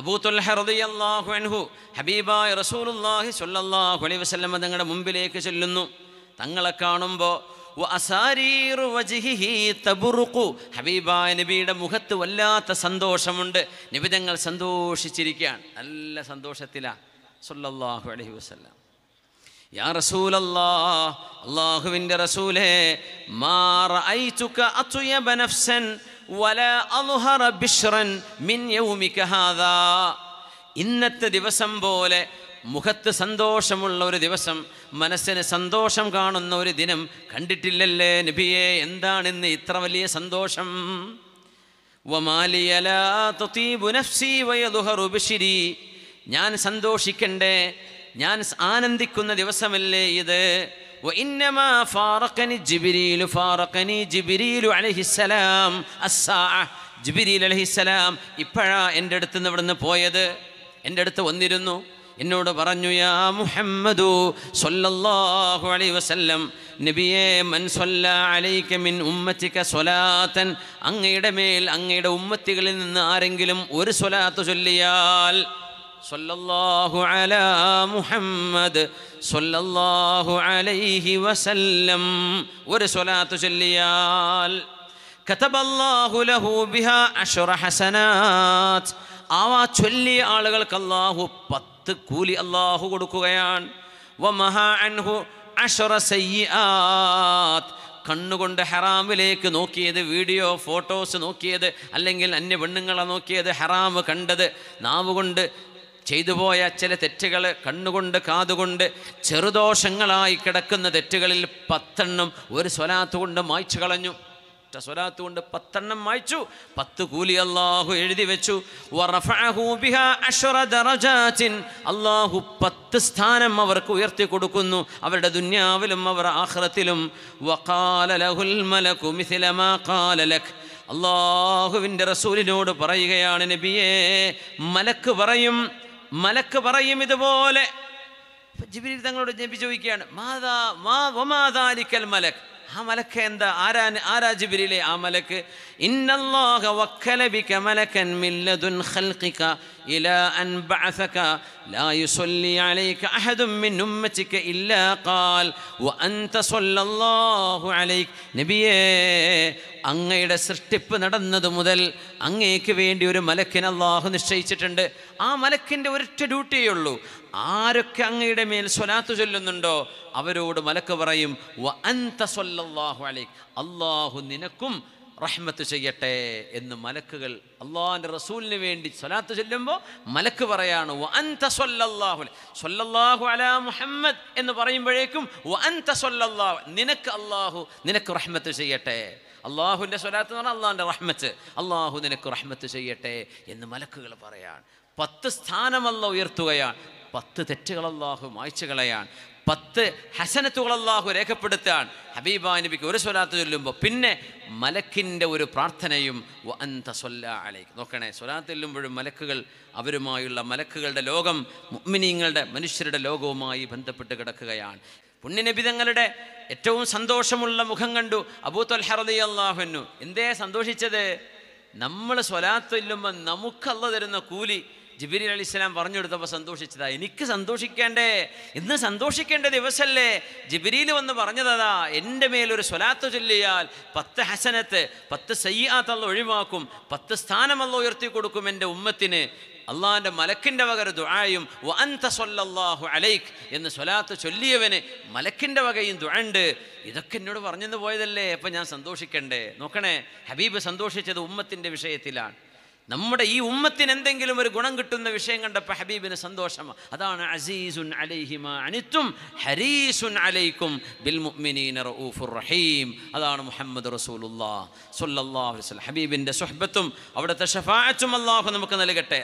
അൻഹു തങ്ങളുടെ മുമ്പിലേക്ക് ചെല്ലുന്നു തങ്ങളെ കാണുമ്പോൾ ഹബീബായ നബിയുടെ മുഖത്ത് വല്ലാത്ത സന്തോഷമുണ്ട് നിബിതങ്ങൾ സന്തോഷിച്ചിരിക്കുകയാണ് നല്ല സന്തോഷത്തിലാണ് അലൈഹി വസ്ലാം യാ റസൂലേ മാ റഅയ്തുക മിൻ ഇന്നത്തെ ദിവസം പോലെ മുഖത്ത് സന്തോഷമുള്ള ഒരു ദിവസം മനസ്സിന് സന്തോഷം കാണുന്ന ഒരു ദിനം കണ്ടിട്ടില്ലല്ലേ നബിയെ എന്താണിന്ന് ഇത്ര വലിയ സന്തോഷം ഞാൻ സന്തോഷിക്കണ്ടേ ഞാൻ ആനന്ദിക്കുന്ന ദിവസമല്ലേ ഇത് ജിബിരിൽ അലഹിസ്സലാം ഇപ്പോഴാ എൻ്റെ അടുത്ത് നിന്ന് ഇവിടുന്ന് പോയത് എൻ്റെ അടുത്ത് വന്നിരുന്നു എന്നോട് പറഞ്ഞു യാ മുഹമ്മദു സല്ലല്ലാഹു അലൈഹി വസല്ലം നബിയേ മൻ സല്ല അലൈക മിൻ ഉമ്മത്തിക സ്വലാത്തൻ അങ്ങയുടെ മേൽ അങ്ങയുടെ ഉമ്മത്തികളിൽ നിന്ന് ആരെങ്കിലും ഒരു സ്വലാത്ത് ചൊല്ലിയാൽ സല്ലല്ലാഹു അലാ മുഹമ്മദ് സല്ലല്ലാഹു അലൈഹി വസല്ലം ഒരു സ്വലാത്ത് ചൊല്ലിയാൽ കതബല്ലാഹു ലഹു ബിഹാ അഷറ ഹസനാത്ത് ആവാ ചൊല്ലിയ ആളുകൾക്ക് അള്ളാഹു പത്ത് കൂലി അള്ളാഹു കൊടുക്കുകയാണ് കണ്ണുകൊണ്ട് ഹറാമിലേക്ക് നോക്കിയത് വീഡിയോ ഫോട്ടോസ് നോക്കിയത് അല്ലെങ്കിൽ അന്യ പെണ്ണുങ്ങളെ നോക്കിയത് ഹറാം കണ്ടത് നാവ് കൊണ്ട് ചെയ്തു പോയ ചില തെറ്റുകൾ കണ്ണുകൊണ്ട് കാതുകൊണ്ട് ചെറുദോഷങ്ങളായി കിടക്കുന്ന തെറ്റുകളിൽ പത്തെണ്ണം ഒരു സ്വലാത്ത് കൊണ്ട് മായ്ച്ചു കളഞ്ഞു ഒറ്റ സ്വലാത്ത് കൊണ്ട് പത്തെണ്ണം മായ്ച്ചു പത്ത് കൂലി അള്ളാഹു എഴുതി വെച്ചു അള്ളാഹു പത്ത് സ്ഥാനം അവർക്ക് ഉയർത്തി കൊടുക്കുന്നു അവരുടെ ദുന്യാവിലും അവർ ആഹ്റത്തിലും അള്ളാഹുവിൻ്റെ റസൂലിനോട് പറയുകയാണ് നബിയേ മലക്ക് പറയും മലക്ക് പറയും ഇതുപോലെ ജിബിരിൽ തങ്ങളോട് നബി ചോദിക്കുകയാണ് മാതാ മാ വമാതാലിക്കൽ മലക്ക് ആ മലക്ക് എന്താ ആരാ ആരാ ജിബിരിലെ ആ മലക്ക് ഇന്നല്ലാഹ വക്കലബിക മലക്കൻ മില്ലതുൻ ഖൽഖിക إلى أن بعثك لا يصلي عليك أحد من أمتك إلا قال وأنت صلى الله عليك നബിയേ അങ്ങയുടെ സൃഷ്ടിപ്പ് നടന്നത് മുതൽ അങ്ങേക്ക് വേണ്ടി ഒരു മലക്കിന് അള്ളാഹു നിശ്ചയിച്ചിട്ടുണ്ട് ആ മലക്കിൻ്റെ ഒരൊറ്റ ഡ്യൂട്ടിയേ ഉള്ളൂ ആരൊക്കെ അങ്ങയുടെ മേൽ സ്വലാത്ത് ചൊല്ലുന്നുണ്ടോ അവരോട് മലക്ക് പറയും അലൈക് അള്ളാഹു നിനക്കും റഹ്മത്ത് ചെയ്യട്ടെ എന്ന് മലക്കുകൾ അള്ളാഹിൻ്റെ റസൂലിന് വേണ്ടി സ്വലാത്ത് ചൊല്ലുമ്പോൾ മലക്ക് പറയാണ് സൊല്ലാഹു അലാ മുഹമ്മദ് എന്ന് പറയുമ്പോഴേക്കും നിനക്ക് അള്ളാഹു നിനക്ക് റഹ്മത്ത് ചെയ്യട്ടെ അള്ളാഹുവിൻ്റെ സ്വലാത്ത് എന്ന് പറഞ്ഞാൽ അള്ളാഹിൻ്റെ റഹ്മത്ത് അള്ളാഹു നിനക്ക് റഹ്മത്ത് ചെയ്യട്ടെ എന്ന് മലക്കുകൾ പറയാണ് പത്ത് സ്ഥാനമല്ല ഉയർത്തുകയാണ് പത്ത് തെറ്റുകൾ അള്ളാഹു പത്ത് ഹസനത്തുകൾ അള്ളാഹു രേഖപ്പെടുത്താൻ ഹബീബാ നബിക്ക് ഒരു സ്വലാത്ത് ചൊല്ലുമ്പോൾ പിന്നെ മലക്കിൻ്റെ ഒരു പ്രാർത്ഥനയും അന്ത സൊല്ല നോക്കണേ സ്വലാത്ത് ചൊല്ലുമ്പോഴും മലക്കുകൾ അവരുമായുള്ള മലക്കുകളുടെ ലോകം മുഗ്മിനീങ്ങളുടെ മനുഷ്യരുടെ ലോകവുമായി ബന്ധപ്പെട്ട് കിടക്കുകയാണ് തങ്ങളുടെ ഏറ്റവും സന്തോഷമുള്ള മുഖം കണ്ടു ഹറദി അള്ളാഹുനു എന്തേ സന്തോഷിച്ചത് നമ്മൾ സ്വലാത്ത് ചെല്ലുമ്പോൾ നമുക്കല്ല തരുന്ന കൂലി ജിബിരി അലി ഇസ്ലാം പറഞ്ഞു കൊടുത്തപ്പോൾ സന്തോഷിച്ചതാ എനിക്ക് സന്തോഷിക്കേണ്ടേ ഇന്ന് സന്തോഷിക്കേണ്ട ദിവസമല്ലേ ജബിരിയിൽ വന്ന് പറഞ്ഞതാ എൻ്റെ മേലൊരു സ്വലാത്ത് ചൊല്ലിയാൽ പത്ത് ഹസനത്ത് പത്ത് സയ്യാത്തല്ല ഒഴിവാക്കും പത്ത് സ്ഥാനമല്ല ഉയർത്തി കൊടുക്കും എൻ്റെ ഉമ്മത്തിന് അള്ളാഹാൻ്റെ മലക്കിൻ്റെ വകര വ അൻത സൊല്ലാഹു അലൈഖ് എന്ന് സ്വലാത്ത് ചൊല്ലിയവന് മലക്കിൻ്റെ വകയും ദുഴണ്ട് ഇതൊക്കെ എന്നോട് പറഞ്ഞെന്ന് പോയതല്ലേ അപ്പം ഞാൻ സന്തോഷിക്കണ്ടേ നോക്കണേ ഹബീബ് സന്തോഷിച്ചത് ഉമ്മത്തിൻ്റെ വിഷയത്തിലാണ് നമ്മുടെ ഈ ഉമ്മത്തിന് എന്തെങ്കിലും ഒരു ഗുണം കിട്ടുന്ന വിഷയം കണ്ടപ്പോൾ ഹബീബിന് സന്തോഷം അതാണ് അസീസുൻ അലൈഹിമ അനിത്തും ഹരീസുൻ അലൈക്കും ബിൽ റഊഫുർ റഹീം അതാണ് മുഹമ്മദ് റസൂലുല്ലാ ഹബീബിൻ്റെ സുഹബത്തും അവിടുത്തെ ഷഫാച്ചും അള്ളാഹു നമുക്ക് നൽകട്ടെ